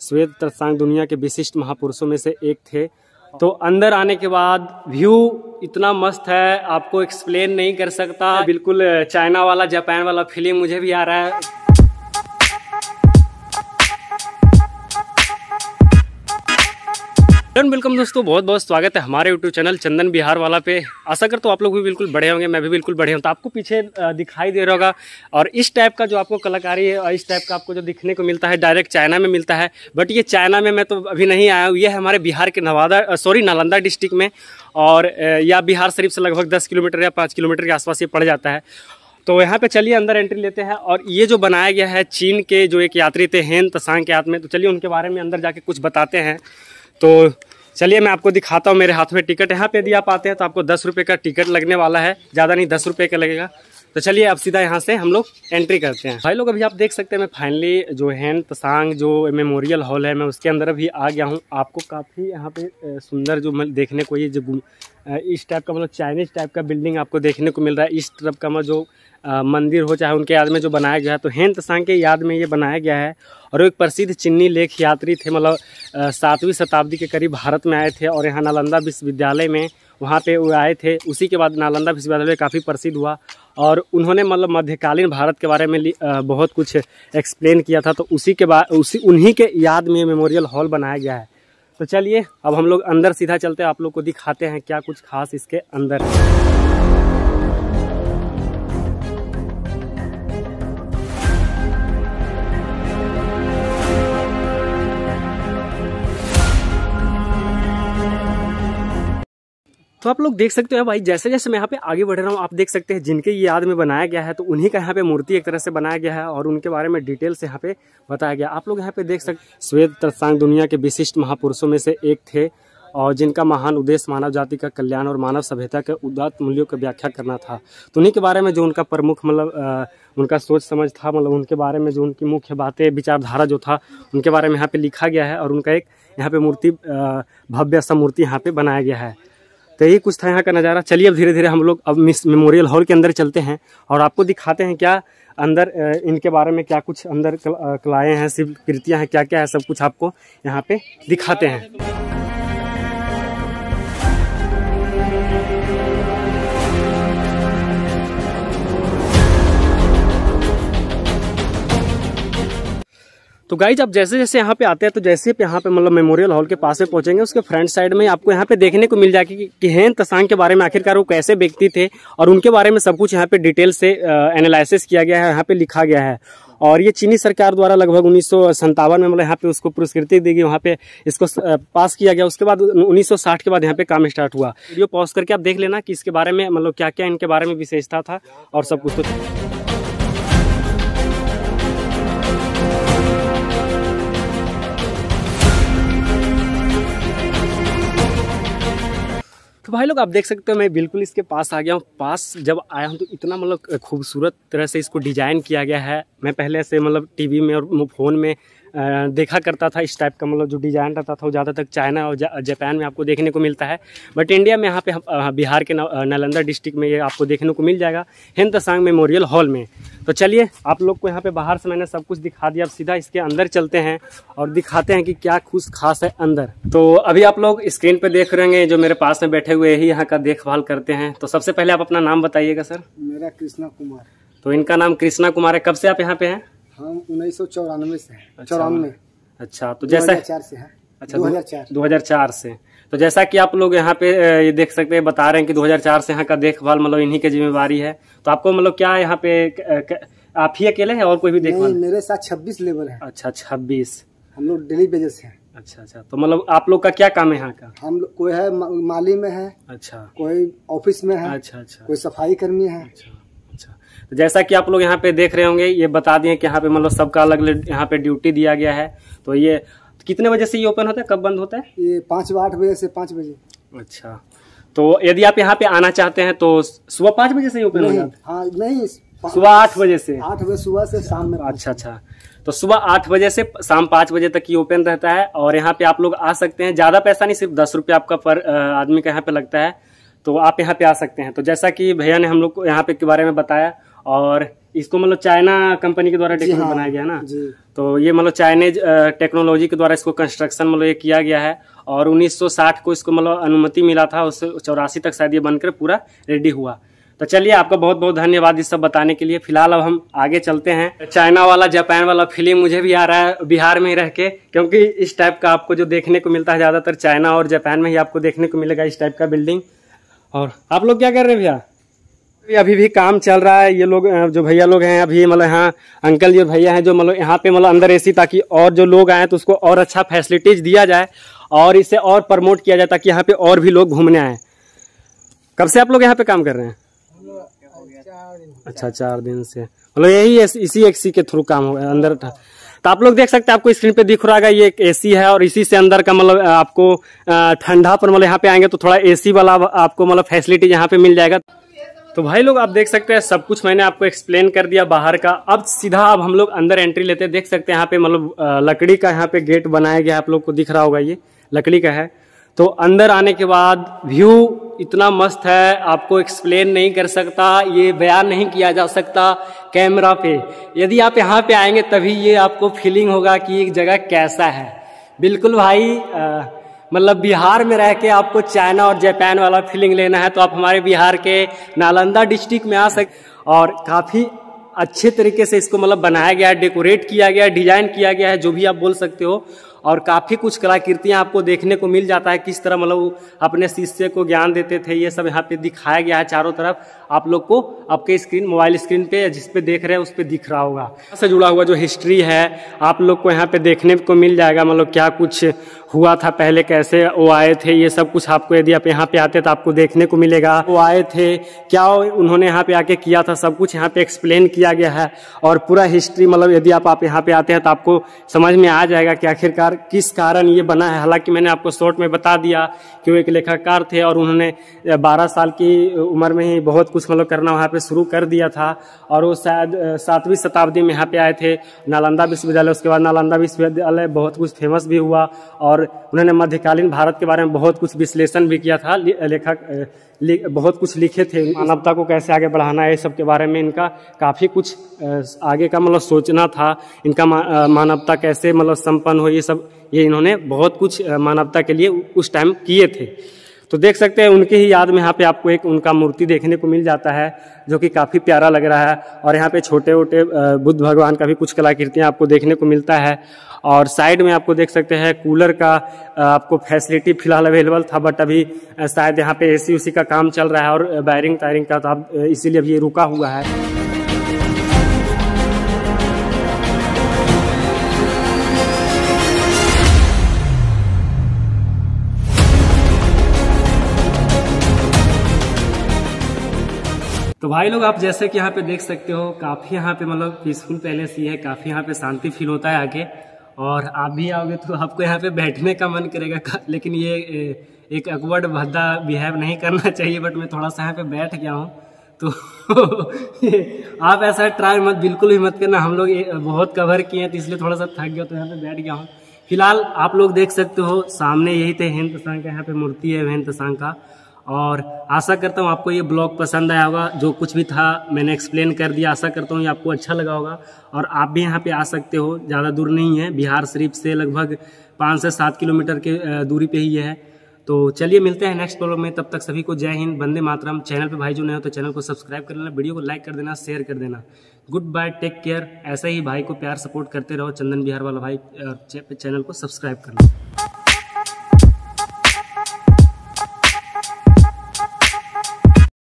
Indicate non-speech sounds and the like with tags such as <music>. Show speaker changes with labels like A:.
A: श्वेत तत्सांग दुनिया के विशिष्ट महापुरुषों में से एक थे तो अंदर आने के बाद व्यू इतना मस्त है आपको एक्सप्लेन नहीं कर सकता बिल्कुल चाइना वाला जापान वाला फिल्म मुझे भी आ रहा है एंड वेलकम दोस्तों बहुत बहुत स्वागत है हमारे यूट्यूब चैनल चंदन बिहार वाला पे आशा कर तो आप लोग भी बिल्कुल बड़े होंगे मैं भी बिल्कुल बड़े हूँ तो आपको पीछे दिखाई दे रहा होगा और इस टाइप का जो आपको कलाकारी है और इस टाइप का आपको जो दिखने को मिलता है डायरेक्ट चाइना में मिलता है बट ये चाइना में मैं तो अभी नहीं आया हूँ ये है हमारे बिहार के नवादा सॉरी नालंदा डिस्ट्रिक्ट में और या बिहार शरीफ से लगभग दस किलोमीटर या पाँच किलोमीटर के आसपास ये पड़ जाता है तो यहाँ पे चलिए अंदर एंट्री लेते हैं और ये जो बनाया गया है चीन के जो एक यात्री थे हेन तसांग के हाथ में तो चलिए उनके बारे में अंदर जाके कुछ बताते हैं तो चलिए मैं आपको दिखाता हूँ मेरे हाथ में टिकट यहाँ पे यदि आप आते हैं तो आपको दस रुपये का टिकट लगने वाला है ज़्यादा नहीं दस रुपये का लगेगा तो चलिए अब सीधा यहाँ से हम लोग एंट्री करते हैं भाई लोग अभी आप देख सकते हैं मैं फाइनली जो हैं तसांग जो मेमोरियल हॉल है मैं उसके अंदर अभी आ गया हूँ आपको काफ़ी यहाँ पे सुंदर जो देखने को ये जो इस टाइप का मतलब चाइनीज टाइप का बिल्डिंग आपको देखने को मिल रहा है इस तरफ का मतलब जो मंदिर हो चाहे उनके याद में जो बनाया गया है तो हेन तसांग के याद में ये बनाया गया है और वो एक प्रसिद्ध चिन्नी लेख यात्री थे मतलब सातवीं शताब्दी के करीब भारत में आए थे और यहाँ नालंदा विश्वविद्यालय में वहाँ पे वो आए थे उसी के बाद नालंदा विश्वविद्यालय काफ़ी प्रसिद्ध हुआ और उन्होंने मतलब मध्यकालीन भारत के बारे में बहुत कुछ एक्सप्लेन किया था तो उसी के बाद उसी उन्हीं के याद में मेमोरियल हॉल बनाया गया है तो चलिए अब हम लोग अंदर सीधा चलते हैं आप लोग को दिखाते हैं क्या कुछ खास इसके अंदर है तो आप लोग देख सकते हो भाई जैसे जैसे मैं यहाँ पे आगे बढ़ रहा हूँ आप देख सकते हैं जिनके याद में बनाया गया है तो उन्हीं का यहाँ पे मूर्ति एक तरह से बनाया गया है और उनके बारे में डिटेल से यहाँ पे बताया गया आप लोग यहाँ पे देख सकते श्वेत तरसांग दुनिया के विशिष्ट महापुरुषों में से एक थे और जिनका महान उद्देश्य मानव जाति का कल्याण और मानव सभ्यता के उदात्त मूल्यों की व्याख्या करना था तो उन्हीं के बारे में जो उनका प्रमुख मतलब उनका सोच समझ था मतलब उनके बारे में जो उनकी मुख्य बातें विचारधारा जो था उनके बारे में यहाँ पे लिखा गया है और उनका एक यहाँ पे मूर्ति भव्य सा मूर्ति यहाँ पे बनाया गया है तो यही कुछ था यहाँ का नज़ारा चलिए अब धीरे धीरे हम लोग अब मिस मेमोरियल हॉल के अंदर चलते हैं और आपको दिखाते हैं क्या अंदर इनके बारे में क्या कुछ अंदर कलाएँ हैं शिव कृतियाँ हैं क्या क्या है सब कुछ आपको यहाँ पे दिखाते हैं गाइज तो आप जैसे जैसे यहाँ पे आते हैं तो जैसे यहाँ पे मतलब मेमोरियल हॉल के पास में पहुंचेंगे उसके फ्रंट साइड में आपको यहाँ पे देखने को मिल जाएगी कि, हेन तसांग के बारे में आखिरकार वो कैसे व्यक्ति थे और उनके बारे में सब कुछ यहाँ पे डिटेल से एनालिसिस किया गया है यहाँ पे लिखा गया है और ये चीनी सरकार द्वारा लगभग उन्नीस में मतलब यहाँ पे उसको पुरस्कृति दी गई वहाँ पे इसको पास किया गया उसके बाद 1960 के बाद यहाँ पे काम स्टार्ट हुआ वीडियो पॉज करके आप देख लेना कि इसके बारे में मतलब क्या क्या इनके बारे में विशेषता था और सब कुछ तो तो भाई लोग आप देख सकते हो मैं बिल्कुल इसके पास आ गया हूँ पास जब आया हूँ तो इतना मतलब खूबसूरत तरह से इसको डिज़ाइन किया गया है मैं पहले से मतलब टीवी में और फ़ोन में देखा करता था इस टाइप का मतलब जो डिज़ाइन रहता था वो ज़्यादातर चाइना और जापान में आपको देखने को मिलता है बट इंडिया में यहाँ पे बिहार के नालंदा डिस्ट्रिक्ट में ये आपको देखने को मिल जाएगा हिंदसांग मेमोरियल हॉल में तो चलिए आप लोग को यहाँ पे बाहर से मैंने सब कुछ दिखा दिया अब सीधा इसके अंदर चलते हैं और दिखाते हैं कि क्या कुछ खास है अंदर तो अभी आप लोग स्क्रीन पर देख रहे हैं जो मेरे पास में बैठे हुए ही यहाँ का देखभाल करते हैं तो सबसे पहले आप अपना नाम बताइएगा सर मेरा कृष्णा कुमार तो इनका नाम कृष्णा कुमार है कब से आप यहाँ पे हैं हम हाँ, उन्नीस सौ चौरानवे से अच्छा, चौरानवे हाँ। अच्छा तो जैसा चार से है अच्छा 2004 2004 से तो जैसा कि आप लोग यहाँ पे ये देख सकते हैं बता रहे हैं कि 2004 से यहाँ का देखभाल मतलब इन्हीं की जिम्मेवारी है तो आपको मतलब क्या यहाँ पे आप ही अकेले हैं और कोई भी देखभाल मेरे साथ 26 लेबर है अच्छा 26 हम लोग डेली बेजेस हैं अच्छा अच्छा तो मतलब आप लोग का क्या काम है यहाँ का हम लोग कोई है माली में है अच्छा कोई ऑफिस में है अच्छा अच्छा कोई सफाई कर्मी है अच्छा तो जैसा कि आप लोग यहाँ पे देख रहे होंगे ये बता दिए कि यहाँ पे मतलब सबका अलग अलग यहाँ पे ड्यूटी दिया गया है तो ये कितने बजे से ये ओपन होता है कब बंद होता है ये पाँच आठ बजे से पाँच बजे अच्छा तो यदि आप यहाँ पे आना चाहते हैं तो सुबह पाँच बजे से ही ओपन होगा हाँ नहीं सुबह आठ बजे से आठ बजे सुबह से शाम में अच्छा अच्छा तो सुबह आठ बजे से शाम पाँच बजे तक ये ओपन रहता है और यहाँ पे आप लोग आ सकते हैं ज़्यादा पैसा नहीं सिर्फ दस रुपये आपका पर आदमी का यहाँ पे लगता है तो आप यहाँ पे आ सकते हैं तो जैसा कि भैया ने हम लोग को यहाँ पे के बारे में बताया और इसको मतलब चाइना कंपनी के द्वारा डेकोरेट हाँ, बनाया गया ना तो ये मतलब चाइनीज टेक्नोलॉजी के द्वारा इसको कंस्ट्रक्शन मतलब ये किया गया है और 1960 को इसको मतलब अनुमति मिला था उस चौरासी तक शायद ये बनकर पूरा रेडी हुआ तो चलिए आपका बहुत बहुत धन्यवाद इस सब बताने के लिए फिलहाल अब हम आगे चलते हैं चाइना वाला जापान वाला फिल्म मुझे भी आ रहा है बिहार में ही रह के क्योंकि इस टाइप का आपको जो देखने को मिलता है ज़्यादातर चाइना और जापान में ही आपको देखने को मिलेगा इस टाइप का बिल्डिंग और आप लोग क्या कर रहे हैं भैया अभी भी काम चल रहा है ये लोग जो भैया लोग हैं अभी मतलब यहाँ अंकल जी भैया हैं जो मतलब यहाँ पे मतलब अंदर एसी ताकि और जो लोग आए तो उसको और अच्छा फैसिलिटीज दिया जाए और इसे और प्रमोट किया जाए ताकि यहाँ पे और भी लोग घूमने आए कब से आप लोग यहाँ पे काम कर रहे हैं अच्छा चार दिन से मतलब यही इसी एक के थ्रू काम हो गया अंदर तो आप लोग देख सकते हैं आपको स्क्रीन पे दिख रहा है ये एक एसी है और इसी से अंदर का मतलब आपको ठंडा पर मतलब यहाँ पे आएंगे तो थोड़ा एसी वाला आपको मतलब फैसिलिटी यहाँ पे मिल जाएगा तो भाई लोग आप देख सकते हैं सब कुछ मैंने आपको एक्सप्लेन कर दिया बाहर का अब सीधा अब हम लोग अंदर एंट्री लेते हैं देख सकते हैं यहाँ पे मतलब लकड़ी का यहाँ पे गेट बनाया गया आप लोग को दिख रहा होगा ये लकड़ी का है तो अंदर आने के बाद व्यू इतना मस्त है आपको एक्सप्लेन नहीं कर सकता ये बयान नहीं किया जा सकता कैमरा पे यदि आप यहाँ पे आएंगे तभी ये आपको फीलिंग होगा कि एक जगह कैसा है बिल्कुल भाई आ, मतलब बिहार में रह के आपको चाइना और जापान वाला फीलिंग लेना है तो आप हमारे बिहार के नालंदा डिस्ट्रिक्ट में आ सक और काफ़ी अच्छे तरीके से इसको मतलब बनाया गया है डेकोरेट किया गया है डिजाइन किया गया है जो भी आप बोल सकते हो और काफ़ी कुछ कलाकृतियाँ आपको देखने को मिल जाता है किस तरह मतलब अपने शिष्य को ज्ञान देते थे ये सब यहाँ पे दिखाया गया है चारों तरफ आप लोग को आपके स्क्रीन मोबाइल स्क्रीन पे जिस पे देख रहे हैं उस पर दिख रहा होगा से जुड़ा हुआ जो हिस्ट्री है आप लोग को यहाँ पे देखने को मिल जाएगा मतलब क्या कुछ हुआ था पहले कैसे वो आए थे ये सब कुछ आपको यदि आप यहाँ पे आते तो आपको देखने को मिलेगा वो आए थे क्या उन्होंने यहाँ पे आके किया था सब कुछ यहाँ पे एक्सप्लेन किया गया है और पूरा हिस्ट्री मतलब यदि आप, आप यहाँ पे आते हैं तो आपको समझ में आ जाएगा कि आखिरकार किस कारण ये बना है हालांकि मैंने आपको शॉर्ट में बता दिया कि वो एक लेखककार थे और उन्होंने 12 साल की उम्र में ही बहुत कुछ मतलब करना वहाँ पे शुरू कर दिया था और वो शायद सातवीं शताब्दी में यहाँ पे आए थे नालंदा विश्वविद्यालय उसके बाद नालंदा विश्वविद्यालय बहुत कुछ फेमस भी हुआ और उन्होंने मध्यकालीन भारत के बारे में बहुत कुछ विश्लेषण भी किया था लेखक बहुत कुछ लिखे थे मानवता को कैसे आगे बढ़ाना है सब के बारे में इनका काफ़ी कुछ आगे का मतलब सोचना था इनका मानवता कैसे मतलब संपन्न हो ये सब ये इन्होंने बहुत कुछ मानवता के लिए उस टाइम किए थे तो देख सकते हैं उनके ही याद में यहाँ पे आपको एक उनका मूर्ति देखने को मिल जाता है जो कि काफ़ी प्यारा लग रहा है और यहाँ पे छोटे वोटे बुद्ध भगवान का भी कुछ कलाकृतियाँ आपको देखने को मिलता है और साइड में आपको देख सकते हैं कूलर का आपको फैसिलिटी फिलहाल अवेलेबल था बट अभी शायद यहाँ पे एसी उसी का काम चल रहा है और वायरिंग तायरिंग का तो इसीलिए अब ये रुका हुआ है तो भाई लोग आप जैसे कि यहाँ पे देख सकते हो काफ़ी यहाँ पे मतलब पीसफुल पैलेस ही है काफ़ी यहाँ पे शांति फील होता है आगे और आप भी आओगे तो आपको यहाँ पे बैठने का मन करेगा लेकिन ये एक अकवर्ड भद्दा बिहेव नहीं करना चाहिए बट मैं थोड़ा सा यहाँ पे बैठ गया हूँ तो <laughs> आप ऐसा ट्राई मत बिल्कुल भी मत करना हम लोग बहुत कवर किए हैं तो इसलिए थोड़ा सा थक गया तो यहाँ पे बैठ गया हूँ फिलहाल आप लोग देख सकते हो सामने यही थे हेमतसांग का यहाँ पे मूर्ति है हेमतसांग का और आशा करता हूँ आपको ये ब्लॉग पसंद आया होगा जो कुछ भी था मैंने एक्सप्लेन कर दिया आशा करता हूँ ये आपको अच्छा लगा होगा और आप भी यहाँ पे आ सकते हो ज़्यादा दूर नहीं है बिहार शरीफ से लगभग पाँच से सात किलोमीटर के दूरी पे ही है तो चलिए मिलते हैं नेक्स्ट ब्लॉग में तब तक सभी को जय हिंद बंदे मातरम चैनल पर भाई जो नहीं हो तो चैनल को सब्सक्राइब कर लेना वीडियो को लाइक कर देना शेयर कर देना गुड बाय टेक केयर ऐसे ही भाई को प्यार सपोर्ट करते रहो चंदन बिहार वाला भाई चैनल को सब्सक्राइब कर लो